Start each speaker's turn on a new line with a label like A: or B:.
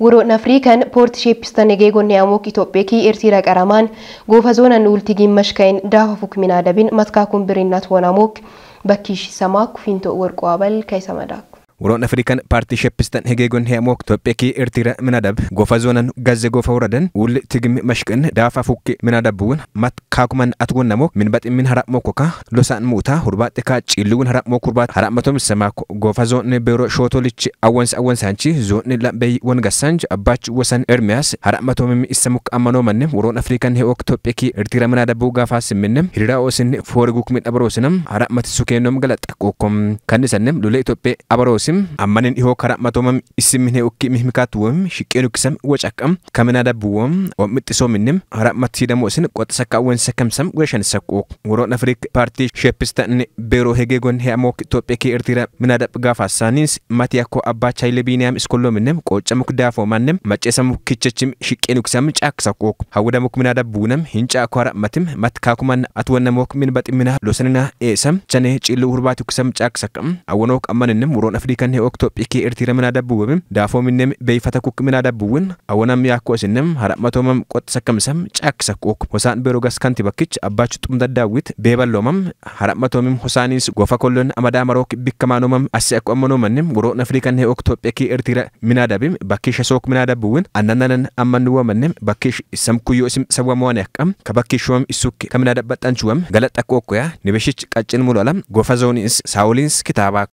A: Wuroon Afriikan poort sheeppistan egee gonni amook Itoopheekii eersiira qaramaan goofa zoonan ultigiin mashkayin daafa fukminaa dabin matkaa kun birinnat won amook bakkiishi samaa kufinto warqoo abal kaisa madaak.
B: ውሮን አፍሪካን ፓርቲ ሸፕስተን ህጌጎን ሄሞክ ቶጴኪ ኤርትረ ምናደብ ጎፋ ዞነን ጋዜ ጎፋ ውረደን ውል ትግም መሽቅን ዳፋ ፉክ ምናደብውን ማት ካኩመን አትጎን ነሞክ ምን በጥ ምን ሀራቅ ሞኮካ ሎሳን ሙታ ሁርባ ጥካ ጭልውን ሀራቅ ሞክ ሁርባ ሀራቅ መቶም ሰማኮ ጎፋ ዞን ቢሮ ሾቶልች አወንስ አወንሳንቺ ዞን ላበይ ወንገሳንጅ አባች ወሰን ኤርሚያስ ሀራቅ መቶምም ኢሰሙክ አመኖ መንም ወሮን አፍሪካን ሄኦክ ቶጴኪ ኤርትረ ምናደቡ ጋፋ ስምንም ሂሪራ ኦስን ፎርጉክ ምንጠብሮስንም ሀራቅ መትሱ ኬኖም ገለጠ ቆኮም ከንሰንም ሉለ ኢትዮጵያ አበሮስ ዶሲም አማንን ኢሆ ከራማቶመም ኢስምኔ ኡኪ ምህምካት ሚህሚካትወም ሽቄኑ ክሰም ወጫቀም ከምና ወጨቀም ከምናዳብወም ወምጥሶምንም ራማት ሲደሞ እስን ቆጥሰካወን ሰከምሰም ወሸን ሰቁቅ ወሮ አፍሪክ ፓርቲ ሼፕስተን ቤሮ ሄጌጎን ሄአሞክ ኢትዮጵያ ከኤርትራ ምናዳብ ሳኒንስ ማቲያኮ አባች ኃይለ ቢንያም እስኮሎምንም ቆጨሙክ ዳፎ ማንም መጨሰሙ ክቸችም ሽቄኑ ክሰም ጫክ ሰቁቅ ሀውደሙክ ምናዳብውነም ሂንጫኮ ራማትም ማትካኩማን አትወነሞክ ምን በጥምና ሎሰንና ኤሰም ቸኔ ጭሉ ሁርባቱ ክሰም ጫክ ሰቅም አወኖክ አማንንም ወሮን አፍሪ kan okto ikki irtira mina dabbuwabim daafoo minnem beeyfata kuk mina dabbuwin awanam yaakko isinnem harammatomam qot sakkamsam caaksak ok hosaan berogas kanti bakkich abbaachu xum daddaawit beeballoomam harammatomim hosaaniis gofa kollon amadaa marook bikkamaanoomam assi akko ammanoomannim woroon afrii kan okto ikki irtira mina dabim bakkiisha sook mina dabbuwin annananan ammannuwamannim bakkiish samkuyyo isim sawamowane akkam kabakkiishuwam isuk kamina dabbaxanchuwam galaxakko okkoya nibeshich qaccin mulalam gofa zonis saulins kitaabaa